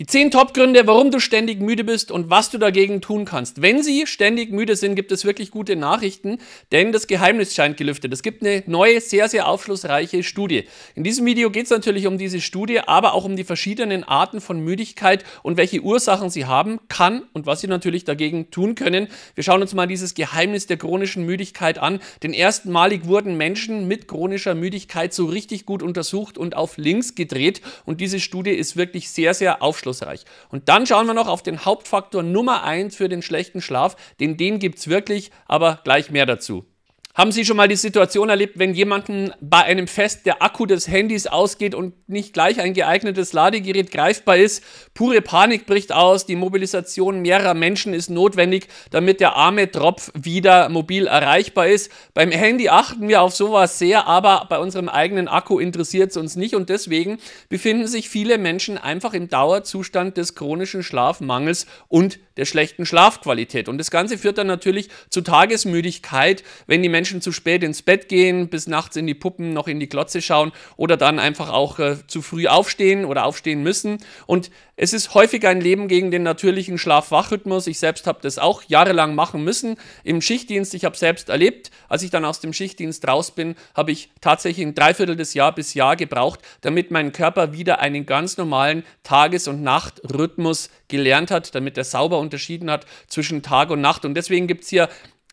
Die 10 Top-Gründe, warum du ständig müde bist und was du dagegen tun kannst. Wenn sie ständig müde sind, gibt es wirklich gute Nachrichten, denn das Geheimnis scheint gelüftet. Es gibt eine neue, sehr, sehr aufschlussreiche Studie. In diesem Video geht es natürlich um diese Studie, aber auch um die verschiedenen Arten von Müdigkeit und welche Ursachen sie haben kann und was sie natürlich dagegen tun können. Wir schauen uns mal dieses Geheimnis der chronischen Müdigkeit an. Denn erstmalig wurden Menschen mit chronischer Müdigkeit so richtig gut untersucht und auf links gedreht. Und diese Studie ist wirklich sehr, sehr aufschlussreich einflussreich. Und dann schauen wir noch auf den Hauptfaktor Nummer 1 für den schlechten Schlaf, denn den gibt es wirklich, aber gleich mehr dazu. Haben Sie schon mal die Situation erlebt, wenn jemanden bei einem Fest der Akku des Handys ausgeht und nicht gleich ein geeignetes Ladegerät greifbar ist? Pure Panik bricht aus, die Mobilisation mehrerer Menschen ist notwendig, damit der arme Tropf wieder mobil erreichbar ist. Beim Handy achten wir auf sowas sehr, aber bei unserem eigenen Akku interessiert es uns nicht und deswegen befinden sich viele Menschen einfach im Dauerzustand des chronischen Schlafmangels und der schlechten Schlafqualität. Und das Ganze führt dann natürlich zu Tagesmüdigkeit, wenn die Menschen Menschen zu spät ins Bett gehen, bis nachts in die Puppen noch in die Glotze schauen oder dann einfach auch äh, zu früh aufstehen oder aufstehen müssen. Und es ist häufig ein Leben gegen den natürlichen Schlaf-Wach-Rhythmus. Ich selbst habe das auch jahrelang machen müssen im Schichtdienst. Ich habe selbst erlebt, als ich dann aus dem Schichtdienst raus bin, habe ich tatsächlich ein Dreiviertel des Jahr bis Jahr gebraucht, damit mein Körper wieder einen ganz normalen Tages- und Nachtrhythmus gelernt hat, damit er sauber unterschieden hat zwischen Tag und Nacht. Und deswegen gibt es hier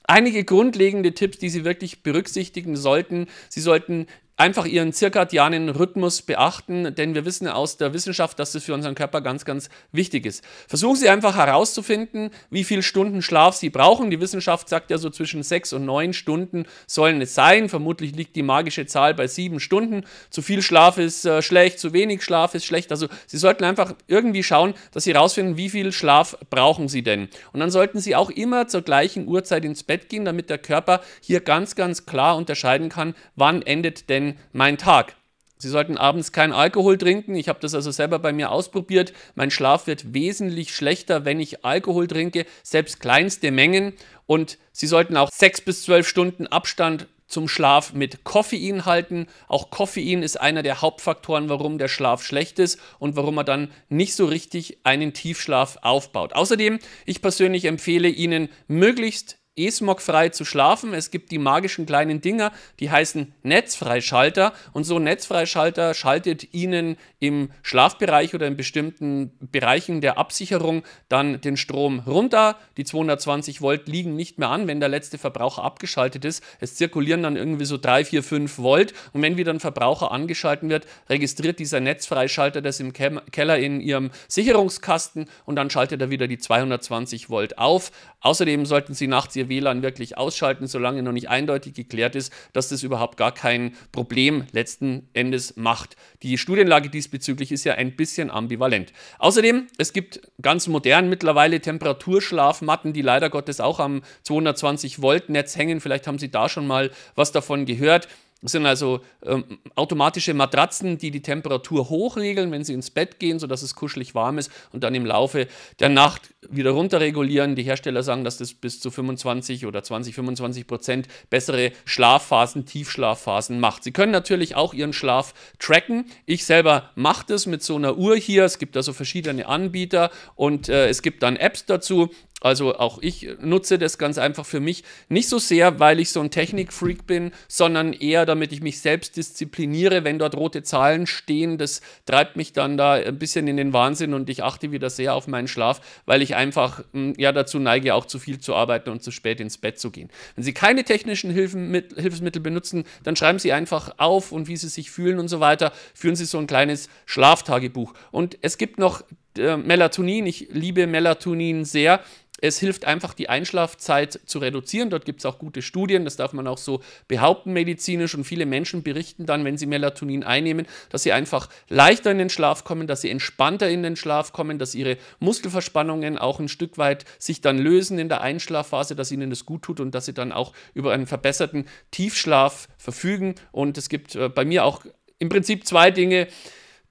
einige grundlegende Tipps, die Sie wirklich berücksichtigen sollten. Sie sollten einfach ihren zirkadianen Rhythmus beachten, denn wir wissen aus der Wissenschaft, dass das für unseren Körper ganz, ganz wichtig ist. Versuchen Sie einfach herauszufinden, wie viele Stunden Schlaf Sie brauchen. Die Wissenschaft sagt ja so zwischen sechs und neun Stunden sollen es sein. Vermutlich liegt die magische Zahl bei sieben Stunden. Zu viel Schlaf ist äh, schlecht, zu wenig Schlaf ist schlecht. Also Sie sollten einfach irgendwie schauen, dass Sie herausfinden, wie viel Schlaf brauchen Sie denn. Und dann sollten Sie auch immer zur gleichen Uhrzeit ins Bett gehen, damit der Körper hier ganz, ganz klar unterscheiden kann, wann endet denn mein, Tag. Sie sollten abends keinen Alkohol trinken. Ich habe das also selber bei mir ausprobiert. Mein Schlaf wird wesentlich schlechter, wenn ich Alkohol trinke, selbst kleinste Mengen. Und Sie sollten auch sechs bis zwölf Stunden Abstand zum Schlaf mit Koffein halten. Auch Koffein ist einer der Hauptfaktoren, warum der Schlaf schlecht ist und warum er dann nicht so richtig einen Tiefschlaf aufbaut. Außerdem, ich persönlich empfehle Ihnen, möglichst E-Smog-frei zu schlafen. Es gibt die magischen kleinen Dinger, die heißen Netzfreischalter. Und so ein Netzfreischalter schaltet Ihnen im Schlafbereich oder in bestimmten Bereichen der Absicherung dann den Strom runter. Die 220 Volt liegen nicht mehr an, wenn der letzte Verbraucher abgeschaltet ist. Es zirkulieren dann irgendwie so 3, 4, 5 Volt. Und wenn wieder ein Verbraucher angeschaltet wird, registriert dieser Netzfreischalter das im Keller in Ihrem Sicherungskasten und dann schaltet er wieder die 220 Volt auf. Außerdem sollten Sie nachts Ihr WLAN wirklich ausschalten, solange noch nicht eindeutig geklärt ist, dass das überhaupt gar kein Problem letzten Endes macht. Die Studienlage diesbezüglich ist ja ein bisschen ambivalent. Außerdem, es gibt ganz modern mittlerweile Temperaturschlafmatten, die leider Gottes auch am 220 Volt Netz hängen. Vielleicht haben Sie da schon mal was davon gehört. Das sind also ähm, automatische Matratzen, die die Temperatur hochregeln, wenn sie ins Bett gehen, sodass es kuschelig warm ist und dann im Laufe der Nacht wieder runterregulieren. Die Hersteller sagen, dass das bis zu 25 oder 20, 25 Prozent bessere Schlafphasen, Tiefschlafphasen macht. Sie können natürlich auch ihren Schlaf tracken. Ich selber mache das mit so einer Uhr hier. Es gibt da so verschiedene Anbieter und äh, es gibt dann Apps dazu. Also auch ich nutze das ganz einfach für mich. Nicht so sehr, weil ich so ein Technikfreak bin, sondern eher, damit ich mich selbst diszipliniere. Wenn dort rote Zahlen stehen, das treibt mich dann da ein bisschen in den Wahnsinn und ich achte wieder sehr auf meinen Schlaf, weil ich einfach hm, ja dazu neige, auch zu viel zu arbeiten und zu spät ins Bett zu gehen. Wenn Sie keine technischen Hilfen mit, Hilfsmittel benutzen, dann schreiben Sie einfach auf und wie Sie sich fühlen und so weiter. Führen Sie so ein kleines Schlaftagebuch. Und es gibt noch äh, Melatonin, ich liebe Melatonin sehr. Es hilft einfach, die Einschlafzeit zu reduzieren. Dort gibt es auch gute Studien, das darf man auch so behaupten medizinisch. Und viele Menschen berichten dann, wenn sie Melatonin einnehmen, dass sie einfach leichter in den Schlaf kommen, dass sie entspannter in den Schlaf kommen, dass ihre Muskelverspannungen auch ein Stück weit sich dann lösen in der Einschlafphase, dass ihnen das gut tut und dass sie dann auch über einen verbesserten Tiefschlaf verfügen. Und es gibt äh, bei mir auch im Prinzip zwei Dinge,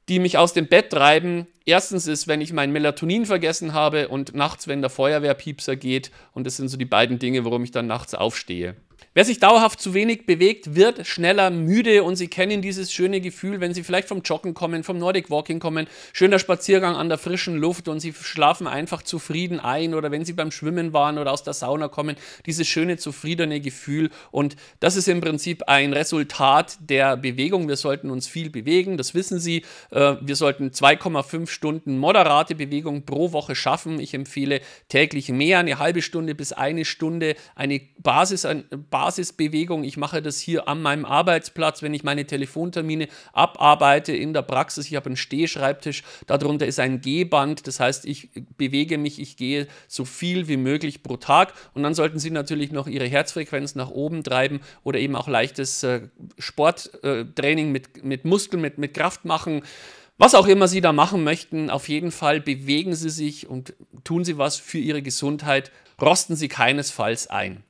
die mich aus dem Bett treiben. Erstens ist, wenn ich mein Melatonin vergessen habe und nachts, wenn der Feuerwehrpiepser geht. Und das sind so die beiden Dinge, warum ich dann nachts aufstehe. Wer sich dauerhaft zu wenig bewegt, wird schneller müde und Sie kennen dieses schöne Gefühl, wenn Sie vielleicht vom Joggen kommen, vom Nordic Walking kommen, schöner Spaziergang an der frischen Luft und Sie schlafen einfach zufrieden ein oder wenn Sie beim Schwimmen waren oder aus der Sauna kommen, dieses schöne zufriedene Gefühl und das ist im Prinzip ein Resultat der Bewegung. Wir sollten uns viel bewegen, das wissen Sie. Äh, wir sollten 2,5 Stunden moderate Bewegung pro Woche schaffen. Ich empfehle täglich mehr, eine halbe Stunde bis eine Stunde, eine Basis, ein Basis Basisbewegung. Ich mache das hier an meinem Arbeitsplatz, wenn ich meine Telefontermine abarbeite in der Praxis. Ich habe einen Stehschreibtisch, darunter ist ein Gehband. Das heißt, ich bewege mich, ich gehe so viel wie möglich pro Tag. Und dann sollten Sie natürlich noch Ihre Herzfrequenz nach oben treiben oder eben auch leichtes äh, Sporttraining mit, mit Muskeln, mit, mit Kraft machen. Was auch immer Sie da machen möchten, auf jeden Fall bewegen Sie sich und tun Sie was für Ihre Gesundheit. Rosten Sie keinesfalls ein.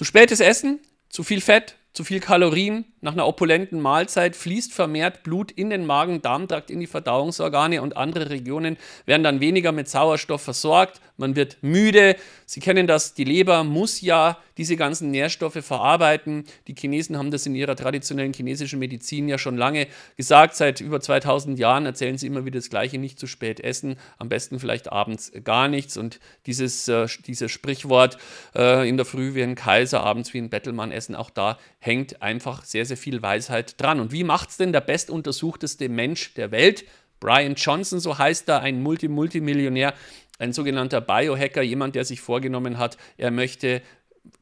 Zu spätes Essen, zu viel Fett, zu viel Kalorien, nach einer opulenten Mahlzeit fließt vermehrt Blut in den Magen-Darmtrakt, in die Verdauungsorgane und andere Regionen werden dann weniger mit Sauerstoff versorgt. Man wird müde. Sie kennen das, die Leber muss ja diese ganzen Nährstoffe verarbeiten. Die Chinesen haben das in ihrer traditionellen chinesischen Medizin ja schon lange gesagt. Seit über 2000 Jahren erzählen sie immer wieder das Gleiche, nicht zu spät essen, am besten vielleicht abends gar nichts. Und dieses, äh, dieses Sprichwort äh, in der Früh wie ein Kaiser, abends wie ein Bettelmann essen, auch da hängt einfach sehr, sehr sehr viel Weisheit dran. Und wie macht es denn der bestuntersuchteste Mensch der Welt? Brian Johnson, so heißt er, ein multimillionär ein sogenannter Biohacker, jemand, der sich vorgenommen hat, er möchte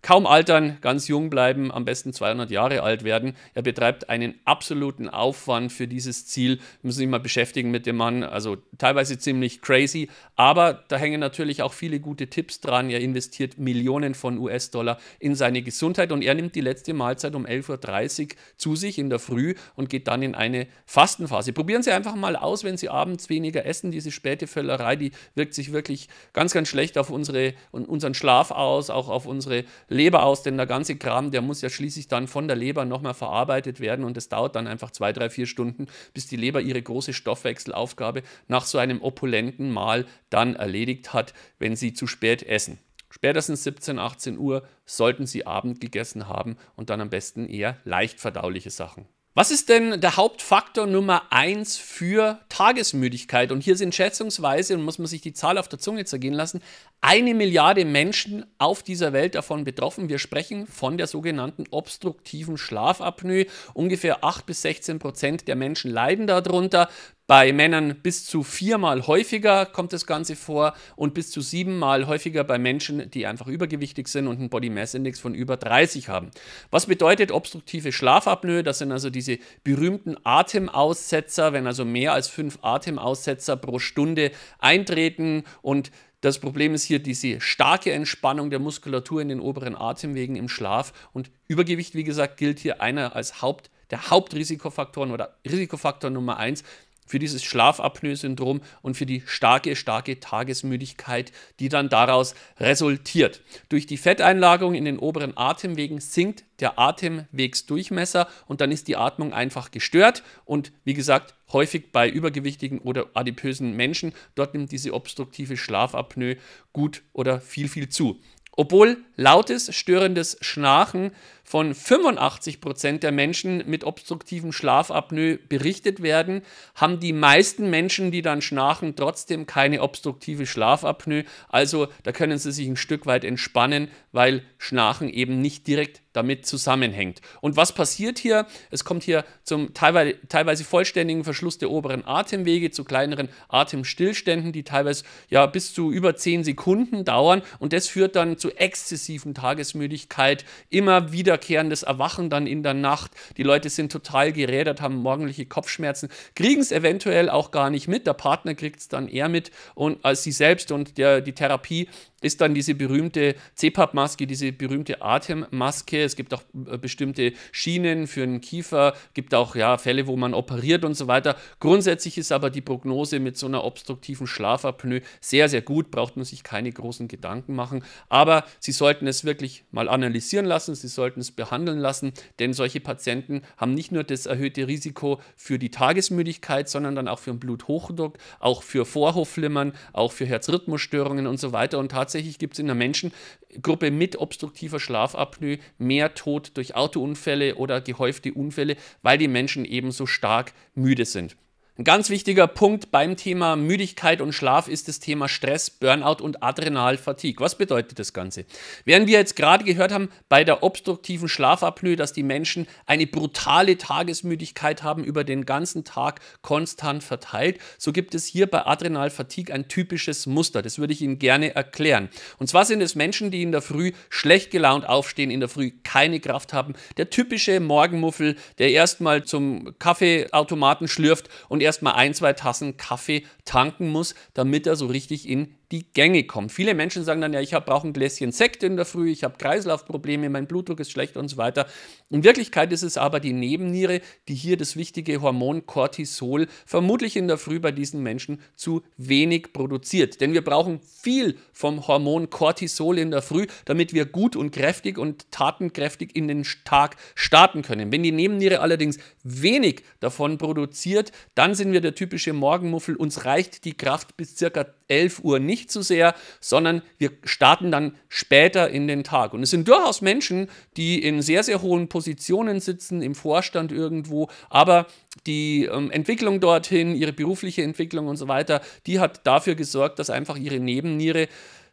kaum altern, ganz jung bleiben, am besten 200 Jahre alt werden. Er betreibt einen absoluten Aufwand für dieses Ziel. Wir müssen sich mal beschäftigen mit dem Mann, also teilweise ziemlich crazy, aber da hängen natürlich auch viele gute Tipps dran. Er investiert Millionen von US-Dollar in seine Gesundheit und er nimmt die letzte Mahlzeit um 11.30 Uhr zu sich in der Früh und geht dann in eine Fastenphase. Probieren Sie einfach mal aus, wenn Sie abends weniger essen. Diese späte Völlerei, die wirkt sich wirklich ganz, ganz schlecht auf unsere, unseren Schlaf aus, auch auf unsere Leber aus, denn der ganze Kram, der muss ja schließlich dann von der Leber nochmal verarbeitet werden und es dauert dann einfach zwei, drei, vier Stunden, bis die Leber ihre große Stoffwechselaufgabe nach so einem opulenten Mahl dann erledigt hat, wenn sie zu spät essen. Spätestens 17, 18 Uhr sollten Sie Abend gegessen haben und dann am besten eher leicht verdauliche Sachen. Was ist denn der Hauptfaktor Nummer 1 für Tagesmüdigkeit? Und hier sind schätzungsweise, und muss man sich die Zahl auf der Zunge zergehen lassen, eine Milliarde Menschen auf dieser Welt davon betroffen. Wir sprechen von der sogenannten obstruktiven Schlafapnoe. Ungefähr 8 bis 16 Prozent der Menschen leiden darunter. Bei Männern bis zu viermal häufiger kommt das Ganze vor und bis zu siebenmal häufiger bei Menschen, die einfach übergewichtig sind und einen Body Mass Index von über 30 haben. Was bedeutet obstruktive Schlafapnoe? Das sind also diese berühmten Atemaussetzer, wenn also mehr als fünf Atemaussetzer pro Stunde eintreten und das Problem ist hier diese starke Entspannung der Muskulatur in den oberen Atemwegen im Schlaf und Übergewicht, wie gesagt, gilt hier einer als Haupt, der Hauptrisikofaktoren oder Risikofaktor Nummer 1, für dieses Schlafapnoe-Syndrom und für die starke, starke Tagesmüdigkeit, die dann daraus resultiert. Durch die Fetteinlagerung in den oberen Atemwegen sinkt der Atemwegsdurchmesser und dann ist die Atmung einfach gestört und wie gesagt, häufig bei übergewichtigen oder adipösen Menschen, dort nimmt diese obstruktive Schlafapnoe gut oder viel, viel zu. Obwohl lautes, störendes Schnarchen von 85 der Menschen mit obstruktivem Schlafapnoe berichtet werden, haben die meisten Menschen, die dann schnarchen, trotzdem keine obstruktive Schlafapnoe. Also da können sie sich ein Stück weit entspannen, weil Schnarchen eben nicht direkt damit zusammenhängt. Und was passiert hier? Es kommt hier zum teilweise, teilweise vollständigen Verschluss der oberen Atemwege zu kleineren Atemstillständen, die teilweise ja bis zu über 10 Sekunden dauern. Und das führt dann zu exzessiven exzessiven Tagesmüdigkeit, immer wiederkehrendes Erwachen dann in der Nacht. Die Leute sind total gerädert, haben morgendliche Kopfschmerzen, kriegen es eventuell auch gar nicht mit. Der Partner kriegt es dann eher mit und als äh, sie selbst und der, die Therapie ist dann diese berühmte CPAP-Maske, diese berühmte Atemmaske. Es gibt auch äh, bestimmte Schienen für den Kiefer, gibt auch ja, Fälle, wo man operiert und so weiter. Grundsätzlich ist aber die Prognose mit so einer obstruktiven Schlafapnoe sehr, sehr gut, braucht man sich keine großen Gedanken machen. Aber Sie sollten es wirklich mal analysieren lassen, Sie sollten es behandeln lassen, denn solche Patienten haben nicht nur das erhöhte Risiko für die Tagesmüdigkeit, sondern dann auch für den Bluthochdruck, auch für Vorhofflimmern, auch für Herzrhythmusstörungen und so weiter und tatsächlich gibt es in der Menschengruppe mit obstruktiver Schlafapnoe mehr Tod durch Autounfälle oder gehäufte Unfälle, weil die Menschen eben so stark müde sind. Ein ganz wichtiger Punkt beim Thema Müdigkeit und Schlaf ist das Thema Stress, Burnout und Adrenalfatigue. Was bedeutet das Ganze? Während wir jetzt gerade gehört haben bei der obstruktiven Schlafapnoe, dass die Menschen eine brutale Tagesmüdigkeit haben über den ganzen Tag konstant verteilt, so gibt es hier bei Adrenalfatigue ein typisches Muster. Das würde ich Ihnen gerne erklären. Und zwar sind es Menschen, die in der Früh schlecht gelaunt aufstehen, in der Früh keine Kraft haben. Der typische Morgenmuffel, der erstmal zum Kaffeeautomaten schlürft und erstmal ein, zwei Tassen Kaffee tanken muss, damit er so richtig in die Gänge kommen. Viele Menschen sagen dann, ja, ich brauche ein Gläschen Sekt in der Früh, ich habe Kreislaufprobleme, mein Blutdruck ist schlecht und so weiter. In Wirklichkeit ist es aber die Nebenniere, die hier das wichtige Hormon Cortisol vermutlich in der Früh bei diesen Menschen zu wenig produziert. Denn wir brauchen viel vom Hormon Cortisol in der Früh, damit wir gut und kräftig und tatenkräftig in den Tag starten können. Wenn die Nebenniere allerdings wenig davon produziert, dann sind wir der typische Morgenmuffel. Uns reicht die Kraft bis circa 11 Uhr nicht zu so sehr, sondern wir starten dann später in den Tag. Und es sind durchaus Menschen, die in sehr, sehr hohen Positionen sitzen, im Vorstand irgendwo, aber die ähm, Entwicklung dorthin, ihre berufliche Entwicklung und so weiter, die hat dafür gesorgt, dass einfach ihre Nebenniere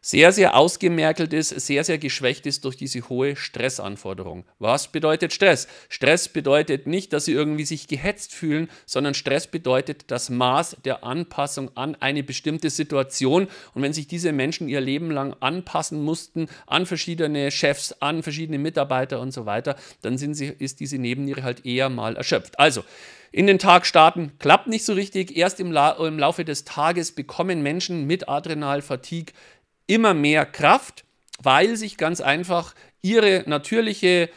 sehr, sehr ausgemerkelt ist, sehr, sehr geschwächt ist durch diese hohe Stressanforderung. Was bedeutet Stress? Stress bedeutet nicht, dass sie irgendwie sich gehetzt fühlen, sondern Stress bedeutet das Maß der Anpassung an eine bestimmte Situation. Und wenn sich diese Menschen ihr Leben lang anpassen mussten an verschiedene Chefs, an verschiedene Mitarbeiter und so weiter, dann sind sie, ist diese Nebenniere halt eher mal erschöpft. Also, in den Tag starten, klappt nicht so richtig. Erst im, La im Laufe des Tages bekommen Menschen mit Adrenalfatigue immer mehr Kraft, weil sich ganz einfach ihre natürliche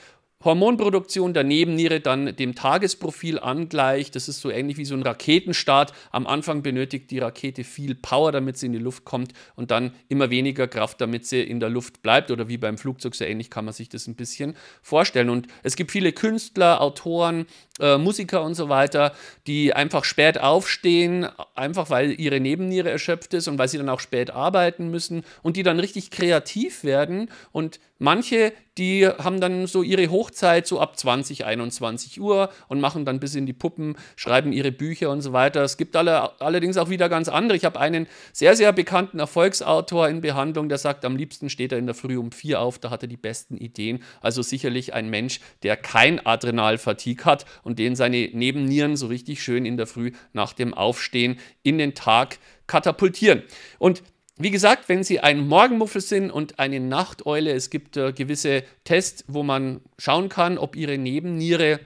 Hormonproduktion der Nebenniere dann dem Tagesprofil angleicht. Das ist so ähnlich wie so ein Raketenstart. Am Anfang benötigt die Rakete viel Power, damit sie in die Luft kommt und dann immer weniger Kraft, damit sie in der Luft bleibt. Oder wie beim Flugzeug, so ähnlich kann man sich das ein bisschen vorstellen. Und es gibt viele Künstler, Autoren, äh, Musiker und so weiter, die einfach spät aufstehen, einfach weil ihre Nebenniere erschöpft ist und weil sie dann auch spät arbeiten müssen und die dann richtig kreativ werden und Manche, die haben dann so ihre Hochzeit so ab 20, 21 Uhr und machen dann bis in die Puppen, schreiben ihre Bücher und so weiter. Es gibt alle, allerdings auch wieder ganz andere. Ich habe einen sehr, sehr bekannten Erfolgsautor in Behandlung, der sagt, am liebsten steht er in der Früh um vier auf, da hat er die besten Ideen. Also sicherlich ein Mensch, der kein Adrenalfatigue hat und den seine Nebennieren so richtig schön in der Früh nach dem Aufstehen in den Tag katapultieren. Und wie gesagt, wenn Sie ein Morgenmuffel sind und eine Nachteule, es gibt äh, gewisse Tests, wo man schauen kann, ob Ihre Nebenniere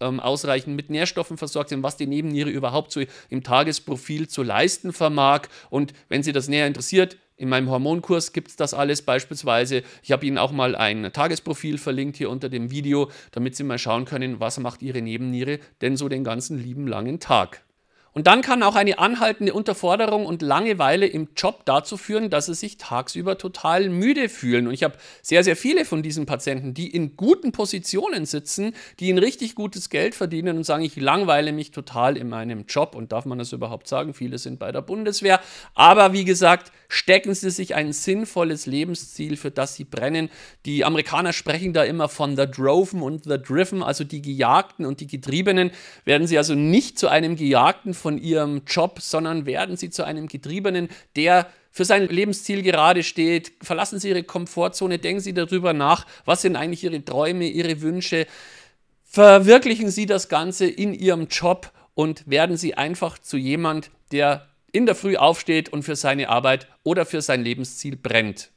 ähm, ausreichend mit Nährstoffen versorgt sind, was die Nebenniere überhaupt so im Tagesprofil zu leisten vermag. Und wenn Sie das näher interessiert, in meinem Hormonkurs gibt es das alles beispielsweise. Ich habe Ihnen auch mal ein Tagesprofil verlinkt hier unter dem Video, damit Sie mal schauen können, was macht Ihre Nebenniere denn so den ganzen lieben langen Tag. Und dann kann auch eine anhaltende Unterforderung und Langeweile im Job dazu führen, dass sie sich tagsüber total müde fühlen. Und ich habe sehr, sehr viele von diesen Patienten, die in guten Positionen sitzen, die ein richtig gutes Geld verdienen und sagen, ich langweile mich total in meinem Job. Und darf man das überhaupt sagen? Viele sind bei der Bundeswehr. Aber wie gesagt, Stecken Sie sich ein sinnvolles Lebensziel, für das Sie brennen. Die Amerikaner sprechen da immer von The Droven und The Driven, also die Gejagten und die Getriebenen. Werden Sie also nicht zu einem Gejagten von Ihrem Job, sondern werden Sie zu einem Getriebenen, der für sein Lebensziel gerade steht. Verlassen Sie Ihre Komfortzone, denken Sie darüber nach, was sind eigentlich Ihre Träume, Ihre Wünsche. Verwirklichen Sie das Ganze in Ihrem Job und werden Sie einfach zu jemand, der in der Früh aufsteht und für seine Arbeit oder für sein Lebensziel brennt.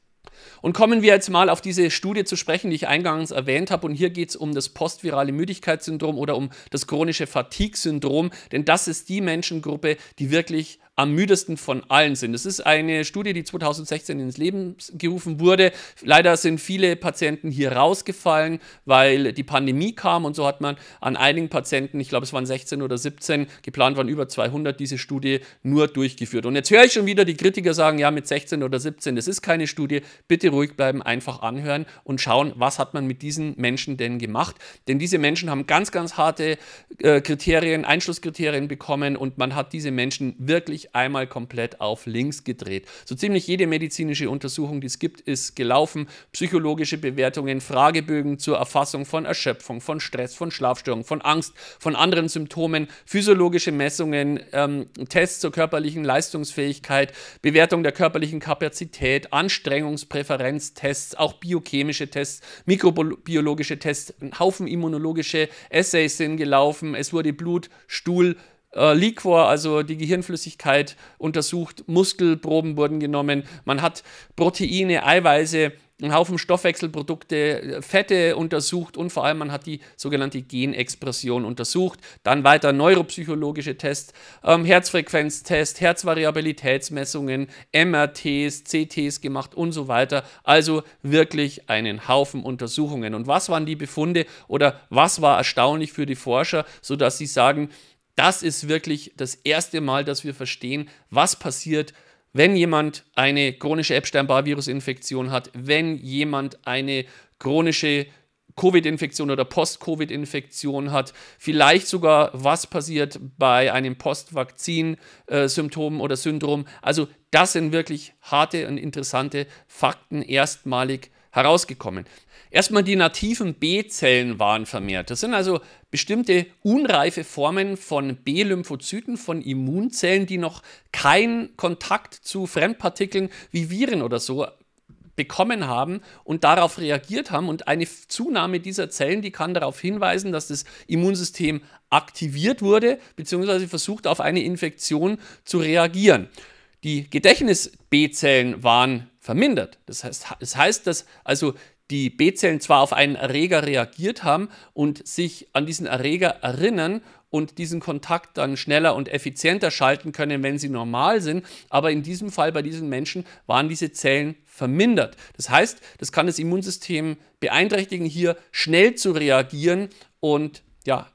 Und kommen wir jetzt mal auf diese Studie zu sprechen, die ich eingangs erwähnt habe. Und hier geht es um das postvirale Müdigkeitssyndrom oder um das chronische Fatigue-Syndrom. Denn das ist die Menschengruppe, die wirklich am müdesten von allen sind. Das ist eine Studie, die 2016 ins Leben gerufen wurde. Leider sind viele Patienten hier rausgefallen, weil die Pandemie kam und so hat man an einigen Patienten, ich glaube es waren 16 oder 17, geplant waren über 200, diese Studie nur durchgeführt. Und jetzt höre ich schon wieder die Kritiker sagen, ja mit 16 oder 17, das ist keine Studie, bitte ruhig bleiben, einfach anhören und schauen, was hat man mit diesen Menschen denn gemacht. Denn diese Menschen haben ganz, ganz harte äh, Kriterien, Einschlusskriterien bekommen und man hat diese Menschen wirklich einmal komplett auf links gedreht. So ziemlich jede medizinische Untersuchung, die es gibt, ist gelaufen. Psychologische Bewertungen, Fragebögen zur Erfassung von Erschöpfung, von Stress, von Schlafstörungen, von Angst, von anderen Symptomen, physiologische Messungen, ähm, Tests zur körperlichen Leistungsfähigkeit, Bewertung der körperlichen Kapazität, Anstrengungspräferenztests, auch biochemische Tests, mikrobiologische Tests, ein Haufen immunologische Essays sind gelaufen. Es wurde Blut, Stuhl, äh, Liquor, also die Gehirnflüssigkeit, untersucht, Muskelproben wurden genommen, man hat Proteine, Eiweiße, einen Haufen Stoffwechselprodukte, äh, Fette untersucht und vor allem man hat die sogenannte Genexpression untersucht. Dann weiter neuropsychologische Tests, ähm, Herzfrequenztest, Herzvariabilitätsmessungen, MRTs, CTs gemacht und so weiter. Also wirklich einen Haufen Untersuchungen. Und was waren die Befunde oder was war erstaunlich für die Forscher, sodass sie sagen, das ist wirklich das erste Mal, dass wir verstehen, was passiert, wenn jemand eine chronische Epstein-Barr-Virus-Infektion hat, wenn jemand eine chronische Covid-Infektion oder Post-Covid-Infektion hat, vielleicht sogar was passiert bei einem Post-Vakzin-Symptom oder Syndrom. Also das sind wirklich harte und interessante Fakten erstmalig herausgekommen. Erstmal die nativen B-Zellen waren vermehrt. Das sind also bestimmte unreife Formen von B-Lymphozyten, von Immunzellen, die noch keinen Kontakt zu Fremdpartikeln wie Viren oder so bekommen haben und darauf reagiert haben. Und eine Zunahme dieser Zellen, die kann darauf hinweisen, dass das Immunsystem aktiviert wurde, beziehungsweise versucht, auf eine Infektion zu reagieren. Die Gedächtnis-B-Zellen waren vermindert. Das heißt, das heißt, dass also die B-Zellen zwar auf einen Erreger reagiert haben und sich an diesen Erreger erinnern und diesen Kontakt dann schneller und effizienter schalten können, wenn sie normal sind. Aber in diesem Fall bei diesen Menschen waren diese Zellen vermindert. Das heißt, das kann das Immunsystem beeinträchtigen, hier schnell zu reagieren und ja,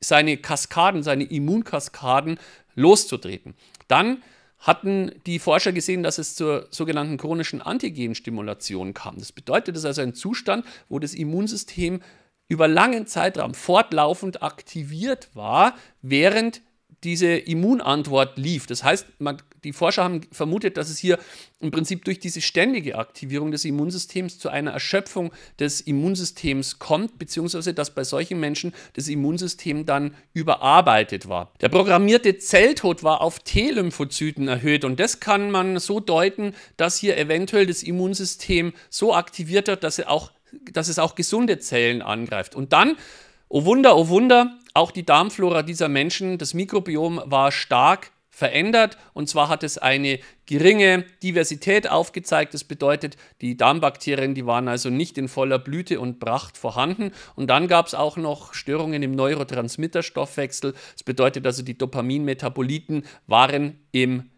seine Kaskaden, seine Immunkaskaden loszutreten. Dann hatten die Forscher gesehen, dass es zur sogenannten chronischen Antigenstimulation kam. Das bedeutet, es ist also ein Zustand, wo das Immunsystem über langen Zeitraum fortlaufend aktiviert war, während diese Immunantwort lief. Das heißt, man, die Forscher haben vermutet, dass es hier im Prinzip durch diese ständige Aktivierung des Immunsystems zu einer Erschöpfung des Immunsystems kommt, beziehungsweise dass bei solchen Menschen das Immunsystem dann überarbeitet war. Der programmierte Zelltod war auf T-Lymphozyten erhöht und das kann man so deuten, dass hier eventuell das Immunsystem so aktiviert hat, dass, er auch, dass es auch gesunde Zellen angreift. Und dann, oh Wunder, oh Wunder, auch die Darmflora dieser Menschen, das Mikrobiom war stark verändert und zwar hat es eine geringe Diversität aufgezeigt. Das bedeutet, die Darmbakterien, die waren also nicht in voller Blüte und Pracht vorhanden. Und dann gab es auch noch Störungen im Neurotransmitterstoffwechsel. Das bedeutet also, die Dopaminmetaboliten waren im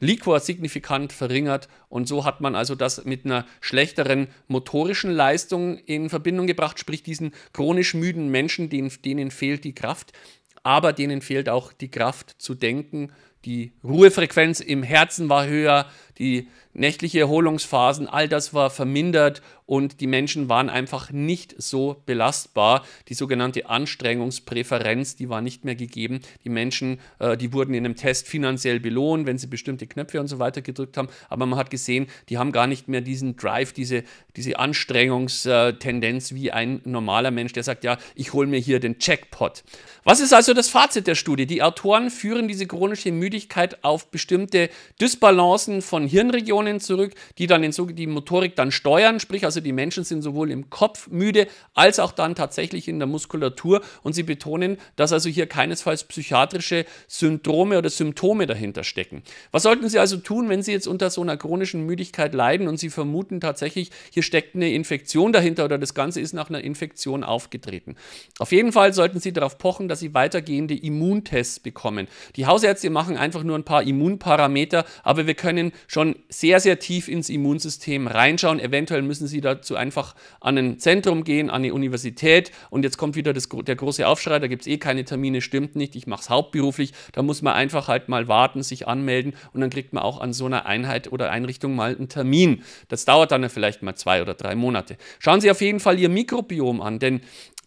Liquor signifikant verringert und so hat man also das mit einer schlechteren motorischen Leistung in Verbindung gebracht, sprich diesen chronisch müden Menschen, denen, denen fehlt die Kraft, aber denen fehlt auch die Kraft zu denken, die Ruhefrequenz im Herzen war höher, die nächtliche Erholungsphasen, all das war vermindert und die Menschen waren einfach nicht so belastbar. Die sogenannte Anstrengungspräferenz, die war nicht mehr gegeben. Die Menschen, äh, die wurden in einem Test finanziell belohnt, wenn sie bestimmte Knöpfe und so weiter gedrückt haben. Aber man hat gesehen, die haben gar nicht mehr diesen Drive, diese, diese Anstrengungstendenz äh, wie ein normaler Mensch, der sagt, ja, ich hole mir hier den Jackpot. Was ist also das Fazit der Studie? Die Autoren führen diese chronische Müdigkeit Müdigkeit auf bestimmte Dysbalancen von Hirnregionen zurück, die dann so die Motorik dann steuern. Sprich, also die Menschen sind sowohl im Kopf müde als auch dann tatsächlich in der Muskulatur. Und sie betonen, dass also hier keinesfalls psychiatrische Syndrome oder Symptome dahinter stecken. Was sollten Sie also tun, wenn Sie jetzt unter so einer chronischen Müdigkeit leiden und Sie vermuten tatsächlich, hier steckt eine Infektion dahinter oder das Ganze ist nach einer Infektion aufgetreten? Auf jeden Fall sollten Sie darauf pochen, dass Sie weitergehende Immuntests bekommen. Die Hausärzte machen einfach nur ein paar Immunparameter, aber wir können schon sehr, sehr tief ins Immunsystem reinschauen. Eventuell müssen Sie dazu einfach an ein Zentrum gehen, an eine Universität und jetzt kommt wieder das, der große Aufschrei, da gibt es eh keine Termine, stimmt nicht, ich mache es hauptberuflich. Da muss man einfach halt mal warten, sich anmelden und dann kriegt man auch an so einer Einheit oder Einrichtung mal einen Termin. Das dauert dann vielleicht mal zwei oder drei Monate. Schauen Sie auf jeden Fall Ihr Mikrobiom an, denn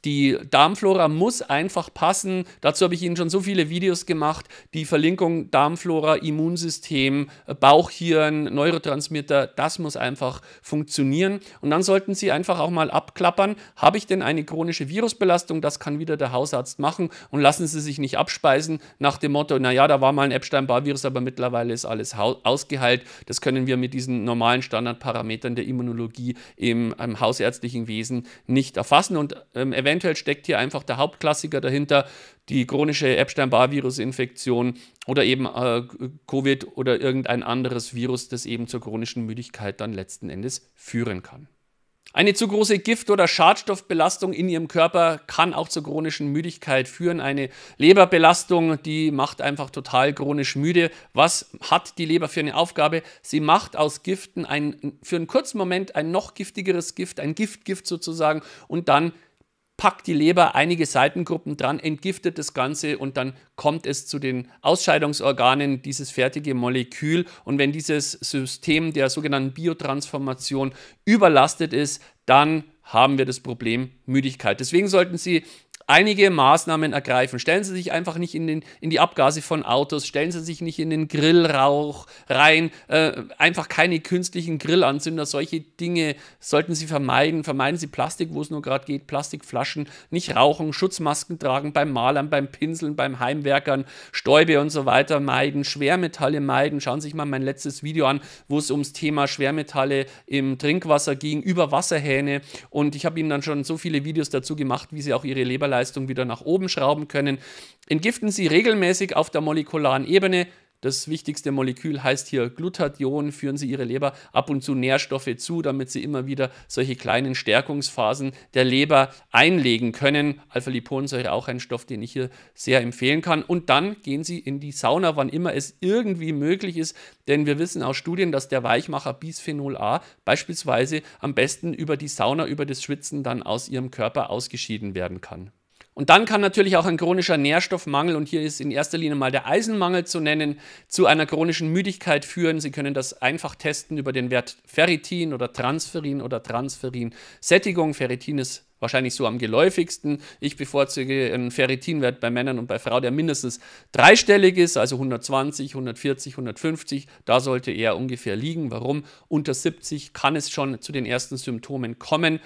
die Darmflora muss einfach passen. Dazu habe ich Ihnen schon so viele Videos gemacht. Die Verlinkung Darmflora, Immunsystem, äh, Bauchhirn, Neurotransmitter, das muss einfach funktionieren. Und dann sollten Sie einfach auch mal abklappern, habe ich denn eine chronische Virusbelastung? Das kann wieder der Hausarzt machen. Und lassen Sie sich nicht abspeisen nach dem Motto, naja, da war mal ein Epstein-Barr-Virus, aber mittlerweile ist alles ausgeheilt. Das können wir mit diesen normalen Standardparametern der Immunologie im, im hausärztlichen Wesen nicht erfassen. Und ähm, eventuell steckt hier einfach der Hauptklassiker dahinter, die chronische Epstein-Barr-Virus-Infektion oder eben äh, Covid oder irgendein anderes Virus, das eben zur chronischen Müdigkeit dann letzten Endes führen kann. Eine zu große Gift- oder Schadstoffbelastung in ihrem Körper kann auch zur chronischen Müdigkeit führen. Eine Leberbelastung, die macht einfach total chronisch müde. Was hat die Leber für eine Aufgabe? Sie macht aus Giften ein, für einen kurzen Moment ein noch giftigeres Gift, ein Giftgift sozusagen, und dann packt die Leber einige Seitengruppen dran, entgiftet das Ganze und dann kommt es zu den Ausscheidungsorganen, dieses fertige Molekül. Und wenn dieses System der sogenannten Biotransformation überlastet ist, dann haben wir das Problem Müdigkeit. Deswegen sollten Sie einige Maßnahmen ergreifen. Stellen Sie sich einfach nicht in, den, in die Abgase von Autos, stellen Sie sich nicht in den Grillrauch rein, äh, einfach keine künstlichen Grillanzünder, solche Dinge sollten Sie vermeiden. Vermeiden Sie Plastik, wo es nur gerade geht, Plastikflaschen, nicht rauchen, Schutzmasken tragen beim Malern, beim Pinseln, beim Heimwerkern, Stäube und so weiter meiden, Schwermetalle meiden. Schauen Sie sich mal mein letztes Video an, wo es ums Thema Schwermetalle im Trinkwasser ging, über Wasserhähne und ich habe Ihnen dann schon so viele Videos dazu gemacht, wie Sie auch Ihre Leberleistung Leistung wieder nach oben schrauben können. Entgiften Sie regelmäßig auf der molekularen Ebene. Das wichtigste Molekül heißt hier Glutathion. Führen Sie Ihre Leber ab und zu Nährstoffe zu, damit Sie immer wieder solche kleinen Stärkungsphasen der Leber einlegen können. Alpha-Liponsäure auch ein Stoff, den ich hier sehr empfehlen kann. Und dann gehen Sie in die Sauna, wann immer es irgendwie möglich ist, denn wir wissen aus Studien, dass der Weichmacher Bisphenol A beispielsweise am besten über die Sauna, über das Schwitzen dann aus Ihrem Körper ausgeschieden werden kann. Und dann kann natürlich auch ein chronischer Nährstoffmangel, und hier ist in erster Linie mal der Eisenmangel zu nennen, zu einer chronischen Müdigkeit führen. Sie können das einfach testen über den Wert Ferritin oder Transferin oder Transferin-Sättigung. Ferritin ist wahrscheinlich so am geläufigsten. Ich bevorzuge einen Ferritinwert bei Männern und bei Frauen, der mindestens dreistellig ist, also 120, 140, 150. Da sollte er ungefähr liegen. Warum? Unter 70 kann es schon zu den ersten Symptomen kommen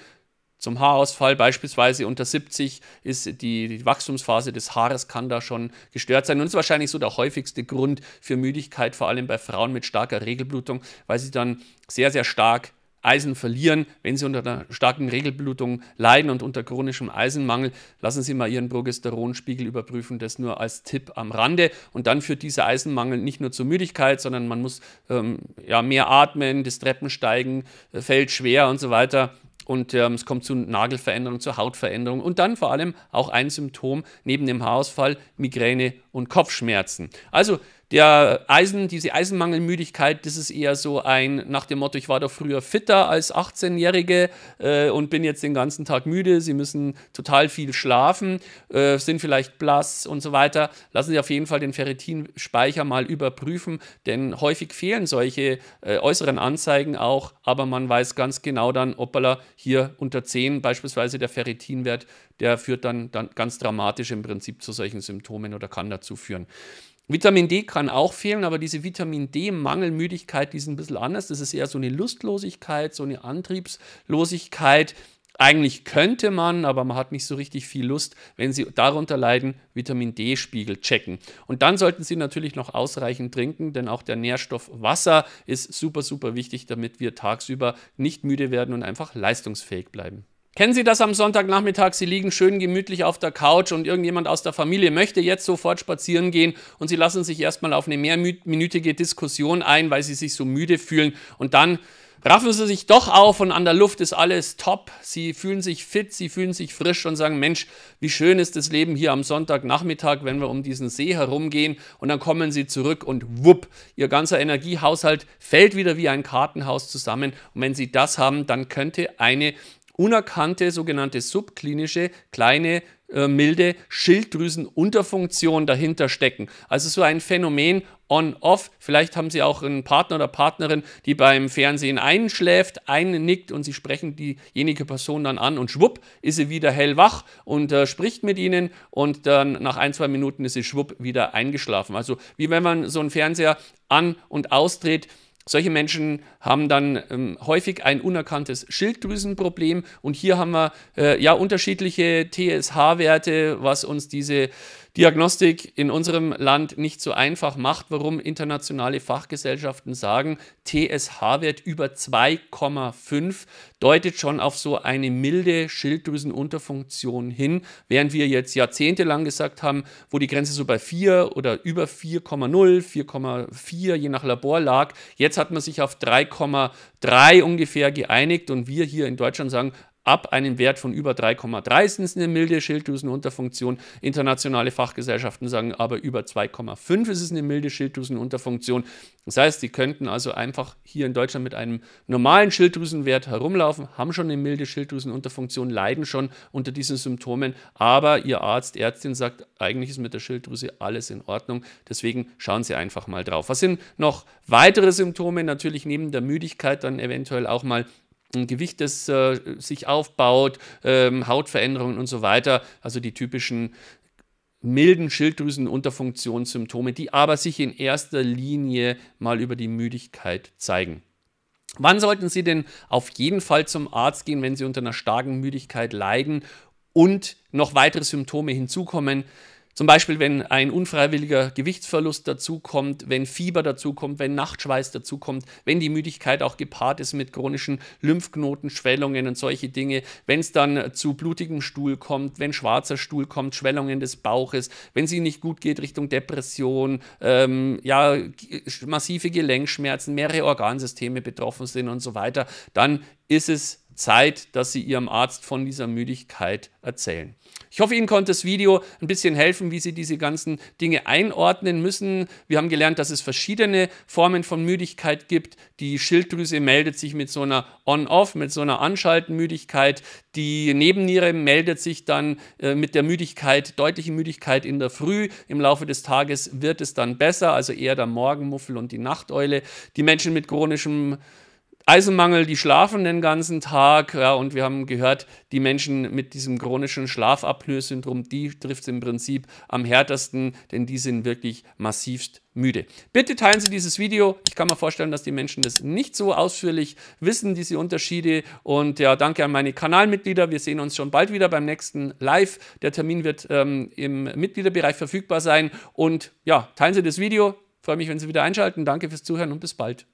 zum Haarausfall. Beispielsweise unter 70 ist die, die, Wachstumsphase des Haares kann da schon gestört sein und ist wahrscheinlich so der häufigste Grund für Müdigkeit, vor allem bei Frauen mit starker Regelblutung, weil sie dann sehr, sehr stark Eisen verlieren, wenn sie unter einer starken Regelblutung leiden und unter chronischem Eisenmangel, lassen Sie mal Ihren Progesteronspiegel überprüfen, das nur als Tipp am Rande. Und dann führt dieser Eisenmangel nicht nur zur Müdigkeit, sondern man muss ähm, ja, mehr atmen, das Treppensteigen äh, fällt schwer und so weiter. Und ähm, es kommt zu Nagelveränderungen, zu Hautveränderungen und dann vor allem auch ein Symptom neben dem Haarausfall, Migräne und Kopfschmerzen. Also der Eisen, diese Eisenmangelmüdigkeit, das ist eher so ein, nach dem Motto, ich war doch früher fitter als 18-Jährige äh, und bin jetzt den ganzen Tag müde, sie müssen total viel schlafen, äh, sind vielleicht blass und so weiter. Lassen Sie auf jeden Fall den Ferritinspeicher mal überprüfen, denn häufig fehlen solche äh, äußeren Anzeigen auch, aber man weiß ganz genau dann, hoppala, hier unter 10 beispielsweise der Ferritinwert, der führt dann, dann ganz dramatisch im Prinzip zu solchen Symptomen oder kann dazu führen. Vitamin D kann auch fehlen, aber diese Vitamin D-Mangelmüdigkeit, die ist ein bisschen anders. Das ist eher so eine Lustlosigkeit, so eine Antriebslosigkeit. Eigentlich könnte man, aber man hat nicht so richtig viel Lust, wenn Sie darunter leiden, Vitamin D-Spiegel checken. Und dann sollten Sie natürlich noch ausreichend trinken, denn auch der Nährstoff Wasser ist super, super wichtig, damit wir tagsüber nicht müde werden und einfach leistungsfähig bleiben. Kennen Sie das am Sonntagnachmittag? Sie liegen schön gemütlich auf der Couch und irgendjemand aus der Familie möchte jetzt sofort spazieren gehen und Sie lassen sich erstmal auf eine mehrminütige Diskussion ein, weil Sie sich so müde fühlen und dann raffen Sie sich doch auf und an der Luft ist alles top. Sie fühlen sich fit, Sie fühlen sich frisch und sagen, Mensch, wie schön ist das Leben hier am Sonntagnachmittag, wenn wir um diesen See herumgehen und dann kommen Sie zurück und wupp, Ihr ganzer Energiehaushalt fällt wieder wie ein Kartenhaus zusammen und wenn Sie das haben, dann könnte eine unerkannte sogenannte subklinische kleine äh, milde Schilddrüsenunterfunktion dahinter stecken. Also so ein Phänomen on-off. Vielleicht haben Sie auch einen Partner oder Partnerin, die beim Fernsehen einschläft, einnickt und Sie sprechen diejenige Person dann an und schwupp ist sie wieder hellwach und äh, spricht mit Ihnen und dann nach ein, zwei Minuten ist sie schwupp wieder eingeschlafen. Also wie wenn man so einen Fernseher an- und ausdreht, solche Menschen haben dann ähm, häufig ein unerkanntes Schilddrüsenproblem und hier haben wir äh, ja unterschiedliche TSH-Werte, was uns diese Diagnostik in unserem Land nicht so einfach macht, warum internationale Fachgesellschaften sagen, TSH-Wert über 2,5 deutet schon auf so eine milde Schilddrüsenunterfunktion hin, während wir jetzt jahrzehntelang gesagt haben, wo die Grenze so bei 4 oder über 4,0, 4,4 je nach Labor lag, jetzt hat man sich auf 3,3 ungefähr geeinigt und wir hier in Deutschland sagen, ab einem Wert von über 3,3 sind es eine milde Schilddrüsenunterfunktion. Internationale Fachgesellschaften sagen aber über 2,5 ist es eine milde Schilddrüsenunterfunktion. Das heißt, die könnten also einfach hier in Deutschland mit einem normalen Schilddrüsenwert herumlaufen, haben schon eine milde Schilddrüsenunterfunktion, leiden schon unter diesen Symptomen, aber ihr Arzt, Ärztin sagt, eigentlich ist mit der Schilddrüse alles in Ordnung. Deswegen schauen Sie einfach mal drauf. Was sind noch weitere Symptome? Natürlich neben der Müdigkeit dann eventuell auch mal Gewicht, das äh, sich aufbaut, ähm, Hautveränderungen und so weiter, also die typischen milden Schilddrüsenunterfunktionssymptome, die aber sich in erster Linie mal über die Müdigkeit zeigen. Wann sollten Sie denn auf jeden Fall zum Arzt gehen, wenn Sie unter einer starken Müdigkeit leiden und noch weitere Symptome hinzukommen? Zum Beispiel, wenn ein unfreiwilliger Gewichtsverlust dazukommt, wenn Fieber dazukommt, wenn Nachtschweiß dazukommt, wenn die Müdigkeit auch gepaart ist mit chronischen Lymphknotenschwellungen und solche Dinge, wenn es dann zu blutigem Stuhl kommt, wenn schwarzer Stuhl kommt, Schwellungen des Bauches, wenn es ihnen nicht gut geht Richtung Depression, ähm, ja, massive Gelenkschmerzen, mehrere Organsysteme betroffen sind und so weiter, dann ist es Zeit, dass Sie Ihrem Arzt von dieser Müdigkeit erzählen. Ich hoffe, Ihnen konnte das Video ein bisschen helfen, wie Sie diese ganzen Dinge einordnen müssen. Wir haben gelernt, dass es verschiedene Formen von Müdigkeit gibt. Die Schilddrüse meldet sich mit so einer On-Off, mit so einer Anschaltenmüdigkeit. Die Nebenniere meldet sich dann äh, mit der Müdigkeit, deutlichen Müdigkeit in der Früh. Im Laufe des Tages wird es dann besser, also eher der Morgenmuffel und die Nachteule. Die Menschen mit chronischem äh, Eisenmangel, die schlafen den ganzen Tag. Ja, und wir haben gehört, die Menschen mit diesem chronischen Schlafapnoe-Syndrom, die trifft es im Prinzip am härtesten, denn die sind wirklich massivst müde. Bitte teilen Sie dieses Video. Ich kann mir vorstellen, dass die Menschen das nicht so ausführlich wissen, diese Unterschiede. Und ja, danke an meine Kanalmitglieder. Wir sehen uns schon bald wieder beim nächsten Live. Der Termin wird ähm, im Mitgliederbereich verfügbar sein. Und ja, teilen Sie das Video. freue mich, wenn Sie wieder einschalten. Danke fürs Zuhören und bis bald.